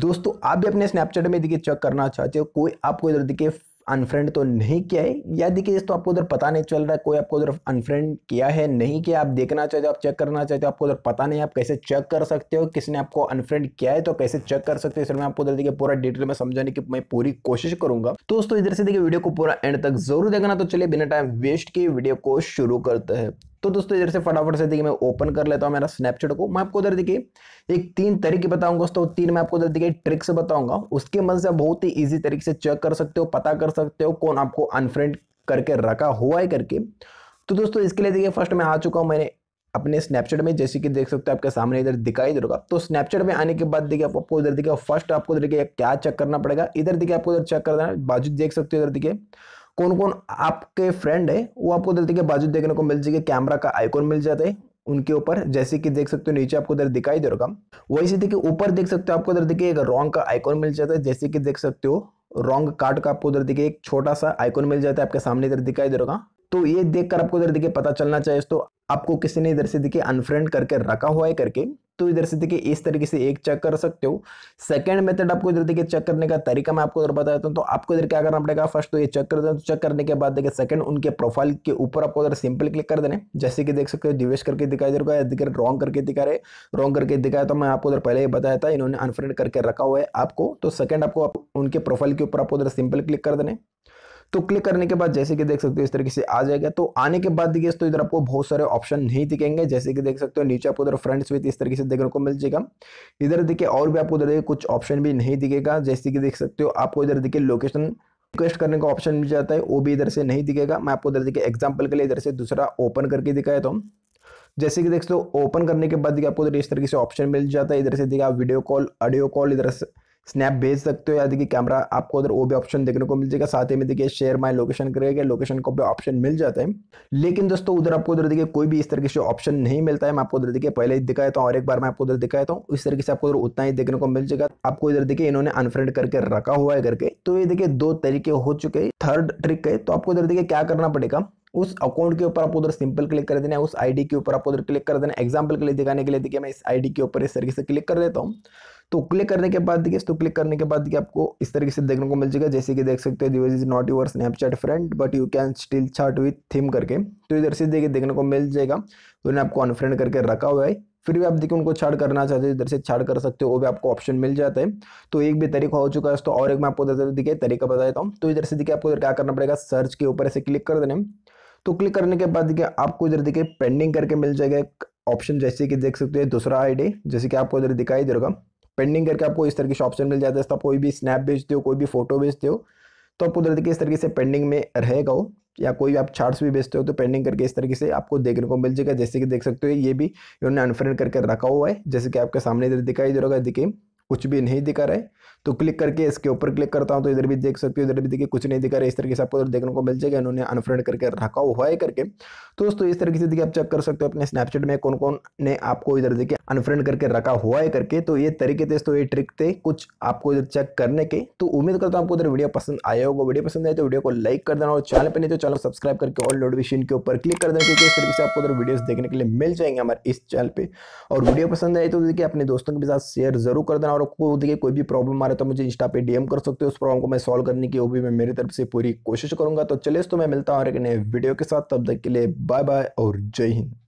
दोस्तों आप भी अपने स्नैपचैट में देखिए चेक करना चाहते हो कोई आपको इधर देखिए अनफ्रेंड तो नहीं किया है या देखिए तो आपको उधर पता नहीं चल रहा है कोई आपको उधर अनफ्रेंड किया है नहीं किया आप देखना चाहते हो आप चेक करना चाहते हो आपको उधर पता नहीं आप कैसे चेक कर सकते हो किसने आपको अनफ्रेंड किया है तो कैसे चेक कर सकते हो इसमें आपको उधर देखिए पूरा डिटेल में समझाने की मैं पूरी कोशिश करूंगा दोस्तों इधर से देखिए वीडियो को पूरा एंड तक जरूर देखना तो चलिए बिना टाइम वेस्ट किए वीडियो को शुरू करते हैं तो दोस्तों इधर से फटाफट से देखिए मैं ओपन कर लेता हूँ मेरा स्नैपचैट को मैं आपको उधर देखिए एक तीन तरीके बताऊंगा दोस्तों तीन मैं आपको उधर देखिए ट्रिक्स बताऊंगा उसके मन से आप बहुत ही इजी तरीके से चेक कर सकते हो पता कर सकते हो कौन आपको अनफ्रेंड करके रखा हुआ है करके तो दोस्तों इसके लिए देखिए फर्स्ट मैं आ चुका हूँ मैंने अपने स्नैपचैट में जैसे कि देख सकते हो आपके सामने इधर दिखाई देगा तो स्नैपचैट में आने के बाद देखिए आपको इधर देखिए फर्स्ट आपको देखिए क्या चेक करना पड़ेगा इधर देखिए आपको इधर चेक करना बाजू देख सकते हो इधर देखिए कौन कौन आपके फ्रेंड है वो आपको उधर देखिए बाजू देखने को मिल जाएगी कैमरा का आइकॉन मिल जाता है उनके ऊपर जैसे कि देख सकते हो नीचे आपको उधर दिखाई दे रहा वैसे देखिए ऊपर देख सकते हो आपको उधर देखिए एक रॉन्ग का आइकॉन मिल जाता है जैसे कि देख सकते हो रॉन्ग कार्ड का आपको उधर देखिए एक छोटा सा आइकॉन मिल जाता है आपके सामने इधर दिखाई दे रहा तो ये देखकर आपको उधर देखिए पता चलना चाहिए तो आपको किसी ने इधर से देखिए अनफ्रेंड करके रखा हुआ है करके तो इधर से देखिए इस तरीके से एक चेक कर सकते हो सेकंड मेथड आपको इधर देखिए चेक करने का तरीका मैं आपको इधर बता देता हूँ तो आपको इधर क्या करना पड़ेगा फर्स्ट तो ये चेक कर देना तो चेक करने के बाद देखिए सेकंड उनके प्रोफाइल के ऊपर आपको इधर सिंपल क्लिक कर देने जैसे कि देख सकते हो दिवेश करके दिखाई दे रहा है दिखे रॉन्ग करके दिखा रहे रॉन्ग करके दिखाया तो मैं आपको उधर पहले ही बताया था इन्होंने अनफ्रेंड करके रखा हुआ है आपको तो सेकंड आपको उनके प्रोफाइल के ऊपर आपको उधर सिंपल क्लिक कर देने तो क्लिक करने के बाद जैसे कि देख सकते हो इस तरीके से आ जाएगा तो आने के बाद देखिए तो इधर आपको बहुत सारे ऑप्शन नहीं दिखेंगे जैसे कि देख सकते हो नीचे आपको उधर फ्रेंड्स भी इस तरीके से देखने को मिल जाएगा इधर देखिए और भी आपको उधर देखिए कुछ ऑप्शन भी नहीं दिखेगा जैसे कि देख सकते हो आपको इधर देखिए लोकेशन रिक्वेस्ट करने का ऑप्शन मिल जाता है वो भी इधर से नहीं दिखेगा मैं आपको इधर देखिए एग्जाम्पल के लिए इधर से दूसरा ओपन करके दिखाया तो जैसे कि देख सकते हो ओपन करने के बाद देखिए आपको इधर इस तरीके से ऑप्शन मिल जाता है इधर से देखिए आप वीडियो कॉल ऑडियो कॉल इधर से स्नैप भेज सकते हो या देखिए कैमरा आपको उधर वो भी ऑप्शन देखने को मिल जाएगा साथ ही में देखिए शेयर माई लोकेशन करेगा लोकेशन को भी ऑप्शन मिल जाता है लेकिन दोस्तों उधर आपको उधर देखिए कोई भी इस तरीके से ऑप्शन नहीं मिलता है मैं आपको उधर देखिए पहले ही दिखाया था और एक बार मैं आपको उधर दिखाया था इस तरीके से आपको उधर उतना ही देखने को मिल जाएगा आपको इधर देखिए इन्होंने अनफ्रेंड करके रखा हुआ है करके तो ये देखिए दो तरीके हो चुके हैं थर्ड ट्रिक है तो आपको इधर देखिए क्या करना पड़ेगा उस अकाउंट के ऊपर आपको उधर सिंपल क्लिक कर देना है उस आईडी के ऊपर आपको उधर क्लिक कर देना है एग्जाम्पल के लिए दिखाने के लिए देखिए मैं इस आईडी के ऊपर इस तरीके से क्लिक कर देता हूँ तो क्लिक करने के बाद देखिए तो क्लिक करने के बाद देखिए आपको इस तरीके से देखने को मिल जाएगा जैसे कि देख सकते हो दिवज is not your Snapchat friend but you can still chat with them करके तो इधर से देखिए देखने को मिल जाएगा तो उन्हें आपको अनफ्रेंड करके रखा हुआ है फिर भी आप देखिए उनको छाड़ करना चाहते हो इधर से छाड़ कर सकते हो वो भी आपको ऑप्शन मिल जाता है तो एक भी तरीका हो चुका है तो और एक मैं आपको देखिए तरीका बता देता हूँ तो इधर से देखिए आपको क्या करना पड़ेगा सर्च के ऊपर ऐसे क्लिक कर देने तो क्लिक करने के बाद देखिए आपको इधर देखिए पेंडिंग करके मिल जाएगा एक ऑप्शन जैसे कि देख सकते हो दूसरा आईडी जैसे कि आपको इधर दिखाई दे रहा पेंडिंग करके आपको इस तरह से ऑप्शन मिल जाता है तो आप कोई भी स्नैप भेजते हो कोई भी फोटो भेजते हो तो आप उधर देखिए इस तरीके से पेंडिंग में रहेगा हो या कोई भी आप चार्ट्स भी बेचते हो तो पेंडिंग करके इस तरीके से आपको देखने को मिल जाएगा जैसे कि देख सकते हो ये भी इन्होंने अनफ्रेंड करके रखा हुआ है जैसे कि आपके सामने इधर दिखाई दे रहा है देखिए कुछ भी नहीं दिखा रहा है तो क्लिक करके इसके ऊपर क्लिक करता हूँ तो इधर भी देख सकते हो इधर भी देखिए कुछ नहीं दिखा रहा है इस तरीके से आपको उधर देखने को मिल जाएगा इन्होंने अनफ्रेंड करके रखा हुआ है करके तो दोस्तों इस तरीके से देखिए आप चेक कर सकते हो अपने स्नैपचैट में कौन कौन ने आपको इधर देखिए अनफ्रेंड करके रखा हुआ है करके तो ये तरीके थे तो ये ट्रिक थे कुछ आपको इधर चेक करने के तो उम्मीद करता हूँ आपको इधर वीडियो पसंद आया होगा वीडियो पसंद आए तो वीडियो को लाइक कर देना और चैनल पर नहीं तो चैनल सब्सक्राइब करके ऑल नोटिफिकेशन के ऊपर क्लिक कर देना क्योंकि इस तरीके से आपको उधर वीडियोस देखने के लिए मिल जाएंगे हमारे इस चैनल पर और वीडियो पसंद आए तो देखिए अपने दोस्तों के साथ शेयर जरूर कर देना और देखिए कोई भी प्रॉब्लम आ रहा है तो मुझे इंस्टा पे डीएम कर सकते हो उस प्रॉब्लम को मैं सॉल्व करने की वो भी मैं मेरी तरफ से पूरी कोशिश करूंगा तो चलिए तो मैं मिलता हूँ और एक नए वीडियो के साथ तब तक के लिए बाय बाय और जय हिंद